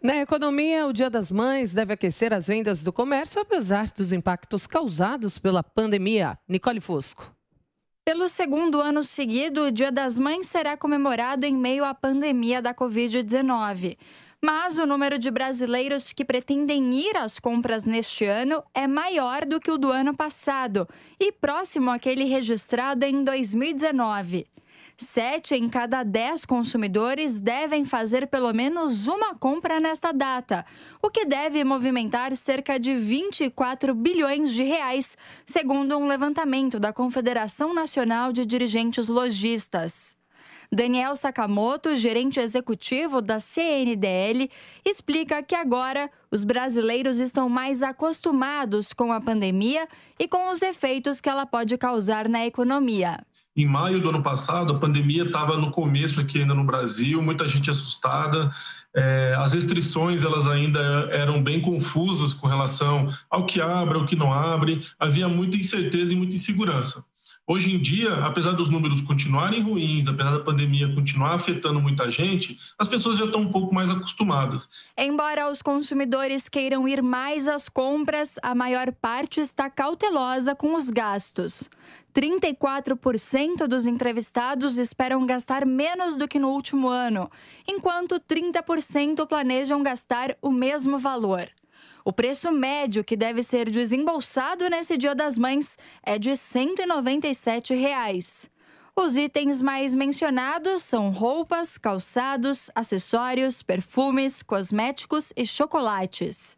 Na economia, o Dia das Mães deve aquecer as vendas do comércio, apesar dos impactos causados pela pandemia. Nicole Fusco. Pelo segundo ano seguido, o Dia das Mães será comemorado em meio à pandemia da Covid-19. Mas o número de brasileiros que pretendem ir às compras neste ano é maior do que o do ano passado e próximo àquele registrado em 2019. Sete em cada dez consumidores devem fazer pelo menos uma compra nesta data, o que deve movimentar cerca de 24 bilhões de reais, segundo um levantamento da Confederação Nacional de Dirigentes Logistas. Daniel Sakamoto, gerente executivo da CNDL, explica que agora os brasileiros estão mais acostumados com a pandemia e com os efeitos que ela pode causar na economia. Em maio do ano passado, a pandemia estava no começo aqui ainda no Brasil, muita gente assustada. É, as restrições elas ainda eram bem confusas com relação ao que abre, ao que não abre. Havia muita incerteza e muita insegurança. Hoje em dia, apesar dos números continuarem ruins, apesar da pandemia continuar afetando muita gente, as pessoas já estão um pouco mais acostumadas. Embora os consumidores queiram ir mais às compras, a maior parte está cautelosa com os gastos. 34% dos entrevistados esperam gastar menos do que no último ano, enquanto 30% planejam gastar o mesmo valor. O preço médio que deve ser desembolsado nesse Dia das Mães é de R$ 197. Reais. Os itens mais mencionados são roupas, calçados, acessórios, perfumes, cosméticos e chocolates.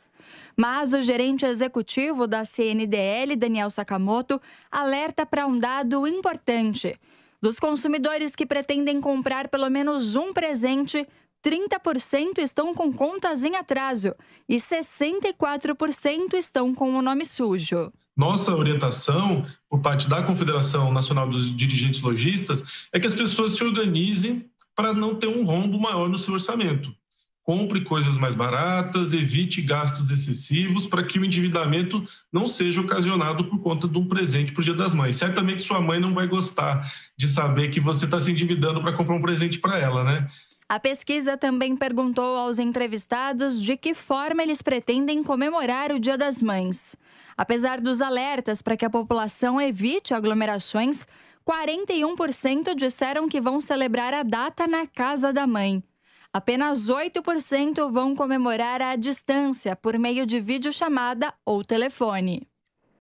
Mas o gerente executivo da CNDL, Daniel Sakamoto, alerta para um dado importante. Dos consumidores que pretendem comprar pelo menos um presente, 30% estão com contas em atraso e 64% estão com o nome sujo. Nossa orientação por parte da Confederação Nacional dos Dirigentes Logistas é que as pessoas se organizem para não ter um rombo maior no seu orçamento. Compre coisas mais baratas, evite gastos excessivos para que o endividamento não seja ocasionado por conta de um presente para o Dia das Mães. Certamente sua mãe não vai gostar de saber que você está se endividando para comprar um presente para ela, né? A pesquisa também perguntou aos entrevistados de que forma eles pretendem comemorar o Dia das Mães. Apesar dos alertas para que a população evite aglomerações, 41% disseram que vão celebrar a data na casa da mãe. Apenas 8% vão comemorar à distância, por meio de videochamada ou telefone.